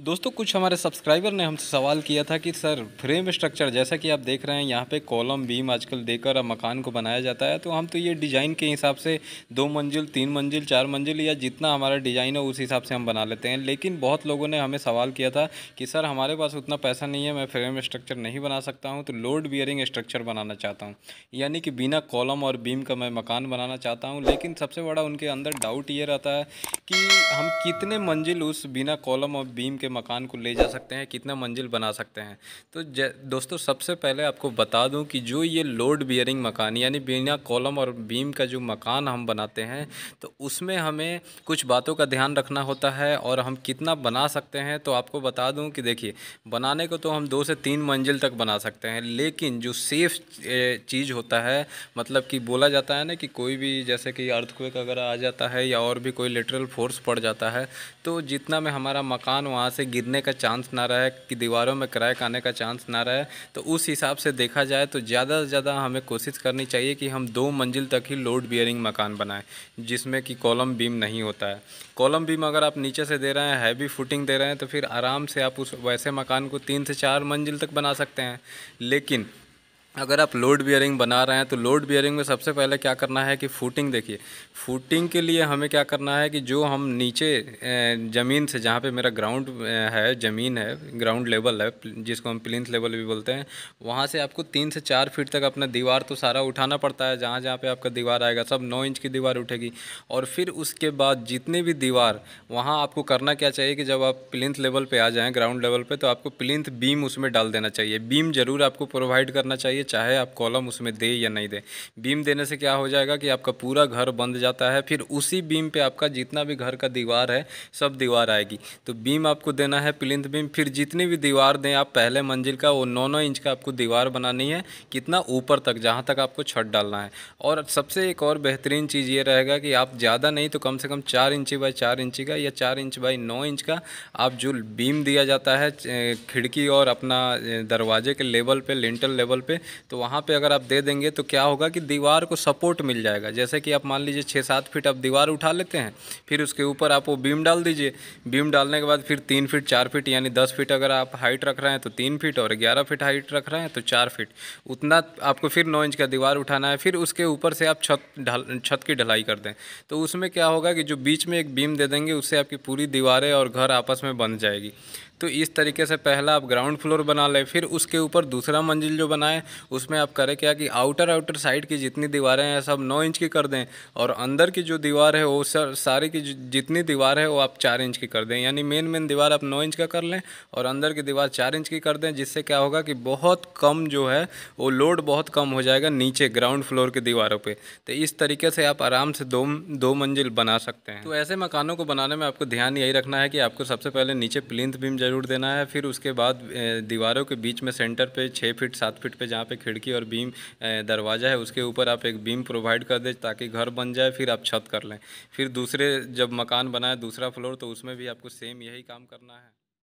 दोस्तों कुछ हमारे सब्सक्राइबर ने हमसे सवाल किया था कि सर फ्रेम स्ट्रक्चर जैसा कि आप देख रहे हैं यहाँ पे कॉलम बीम आजकल देकर अब मकान को बनाया जाता है तो हम तो ये डिज़ाइन के हिसाब से दो मंजिल तीन मंजिल चार मंजिल या जितना हमारा डिज़ाइन है उस हिसाब से हम बना लेते हैं लेकिन बहुत लोगों ने हमें सवाल किया था कि सर हमारे पास उतना पैसा नहीं है मैं फ्रेम स्ट्रक्चर नहीं बना सकता हूँ तो लोड बियरिंग स्ट्रक्चर बनाना चाहता हूँ यानी कि बिना कॉलम और बीम का मैं मकान बनाना चाहता हूँ लेकिन सबसे बड़ा उनके अंदर डाउट ये रहता है कि हम कितने मंजिल उस बिना कॉलम और बीम उनके मकान को ले जा सकते हैं कितना मंजिल बना सकते हैं तो दोस्तों सबसे पहले आपको बता दूं कि जो ये लोड बियरिंग मकान यानी बिना कॉलम और बीम का जो मकान हम बनाते हैं तो उसमें हमें कुछ बातों का ध्यान रखना होता है और हम कितना बना सकते हैं तो आपको बता दूँ कि देखिए बनाने को तो हम दो से तीन मंजिल तक बना सकते हैं लेकिन जो सेफ़ चीज़ होता है मतलब कि बोला जाता है ना कि कोई भी जैसे कि अर्थक्वेक अगर आ जाता है या और भी कोई लेटरल फोर्स पड़ जाता है तो जितना में हमारा मकान वहाँ से गिरने का चांस ना रहे कि दीवारों में क्रैक आने का चांस ना रहे तो उस हिसाब से देखा जाए तो ज़्यादा से ज़्यादा हमें कोशिश करनी चाहिए कि हम दो मंजिल तक ही लोड बियरिंग मकान बनाएं जिसमें कि कॉलम बीम नहीं होता है कॉलम बीम अगर आप नीचे से दे रहे हैं हैवी फुटिंग दे रहे हैं तो फिर आराम से आप उस वैसे मकान को तीन से चार मंजिल तक बना सकते हैं लेकिन अगर आप लोड बियरिंग बना रहे हैं तो लोड बियरिंग में सबसे पहले क्या करना है कि फूटिंग देखिए फूटिंग के लिए हमें क्या करना है कि जो हम नीचे ज़मीन से जहाँ पे मेरा ग्राउंड है ज़मीन है ग्राउंड लेवल है जिसको हम प्लिंथ लेवल भी बोलते हैं वहाँ से आपको तीन से चार फीट तक अपना दीवार तो सारा उठाना पड़ता है जहाँ जहाँ पर आपका दीवार आएगा सब नौ इंच की दीवार उठेगी और फिर उसके बाद जितने भी दीवार वहाँ आपको करना क्या चाहिए कि जब आप प्लिंथ लेवल पर आ जाएँ ग्राउंड लेवल पर तो आपको प्लिंथ बीम उसमें डाल देना चाहिए बीम ज़रूर आपको प्रोवाइड करना चाहिए चाहे आप कॉलम उसमें दें या नहीं दें बीम देने से क्या हो जाएगा कि आपका पूरा घर बंद जाता है फिर उसी बीम पे आपका जितना भी घर का दीवार है सब दीवार आएगी तो बीम आपको देना है प्लिंथ बीम फिर जितनी भी दीवार दें आप पहले मंजिल का वो नौ नौ इंच का आपको दीवार बनानी है कितना ऊपर तक जहाँ तक आपको छत डालना है और सबसे एक और बेहतरीन चीज़ ये रहेगा कि आप ज़्यादा नहीं तो कम से कम चार इंची बाई चार इंची का या चार इंच बाई नौ इंच का आप जो बीम दिया जाता है खिड़की और अपना दरवाजे के लेवल पे लिंटल लेवल पे तो वहाँ पे अगर आप दे देंगे तो क्या होगा कि दीवार को सपोर्ट मिल जाएगा जैसे कि आप मान लीजिए छः सात फीट आप दीवार उठा लेते हैं फिर उसके ऊपर आप वो बीम डाल दीजिए बीम डालने के बाद फिर तीन फीट चार फीट यानी दस फीट अगर आप हाइट रख रहे हैं तो तीन फीट और ग्यारह फीट हाइट रख रहे हैं तो चार फीट उतना आपको फिर नौ इंच का दीवार उठाना है फिर उसके ऊपर से आप छत ढाल छत की ढलाई कर दें तो उसमें क्या होगा कि जो बीच में एक बीम दे देंगे उससे आपकी पूरी दीवारें और घर आपस में बन जाएगी तो इस तरीके से पहला आप ग्राउंड फ्लोर बना लें फिर उसके ऊपर दूसरा मंजिल जो बनाएं उसमें आप करें क्या कि आउटर आउटर साइड की जितनी दीवारें हैं सब नौ इंच की कर दें और अंदर की जो दीवार है वो सर सारी की जितनी दीवार है वो आप चार इंच की कर दें यानी मेन मेन दीवार आप नौ इंच का कर लें और अंदर की दीवार चार इंच की कर दें जिससे क्या होगा कि बहुत कम जो है वो लोड बहुत कम हो जाएगा नीचे ग्राउंड फ्लोर की दीवारों पर तो इस तरीके से आप आराम से दो दो मंजिल बना सकते हैं तो ऐसे मकानों को बनाने में आपको ध्यान यही रखना है कि आपको सबसे पहले नीचे प्लिंथ बीम जरूर देना है फिर उसके बाद दीवारों के बीच में सेंटर पे छः फीट सात फीट पे जहाँ यहाँ पे खिड़की और बीम दरवाज़ा है उसके ऊपर आप एक बीम प्रोवाइड कर दें ताकि घर बन जाए फिर आप छत कर लें फिर दूसरे जब मकान बनाए दूसरा फ्लोर तो उसमें भी आपको सेम यही काम करना है